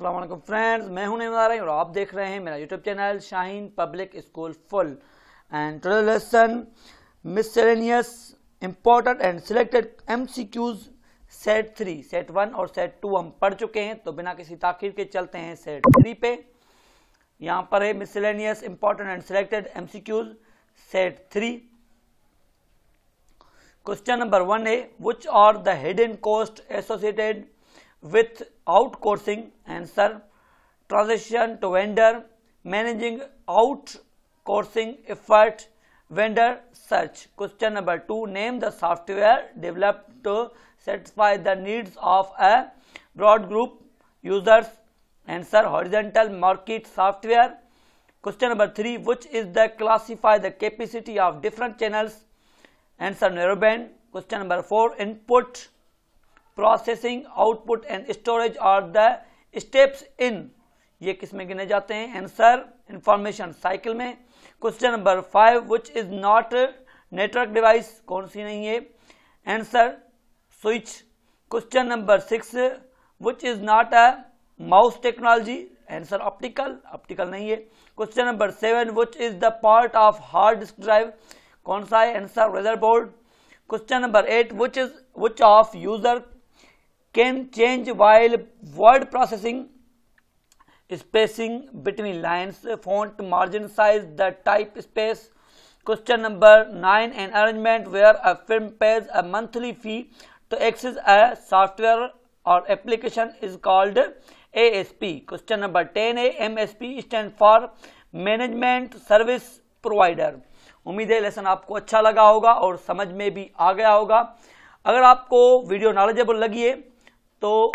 अल्लाम फ्रेंड्स मैं हूं नेमा रही और आप देख रहे हैं मेरा YouTube channel Shaheen public school full and total lesson miscellaneous important and selected M C Qs set three set one और सेट टू हम पढ़ चुके हैं तो बिना किसी ताखिर के चलते हैं सेट थ्री पे यहाँ पर है miscellaneous important and selected M C Qs set three question number one है which are the hidden cost associated with outsourcing and serve transition to vendor managing outsourcing effort vendor search question number 2 name the software developed to satisfy the needs of a broad group users answer horizontal market software question number 3 which is the classify the capacity of different channels answer narrowband question number 4 input processing output and storage और the steps in ये किस में गिने जाते हैं answer information cycle में question number five which is not network device कौन सी नहीं है answer switch question number six which is not a mouse technology answer optical optical नहीं है question number seven which is the part of hard disk drive कौन सा है answer razor board question number eight which is which of user can change while word processing spacing between lines font margin size the type space question number 9 an arrangement where a firm pays a monthly fee to access a software or application is called ASP question number 10 a MSP stand for management service provider उम्मीद है lesson आपको अच्छा लगा होगा और समझ में भी आ गया होगा अगर आपको वीडियो नॉलेजेबल लगी है तो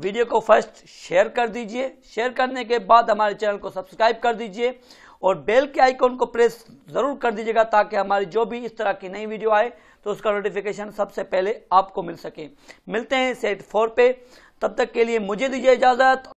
वीडियो को फर्स्ट शेयर कर दीजिए शेयर करने के बाद हमारे चैनल को सब्सक्राइब कर दीजिए और बेल के आइकॉन को प्रेस जरूर कर दीजिएगा ताकि हमारी जो भी इस तरह की नई वीडियो आए तो उसका नोटिफिकेशन सबसे पहले आपको मिल सके मिलते हैं सेट फोर पे तब तक के लिए मुझे दीजिए इजाज़त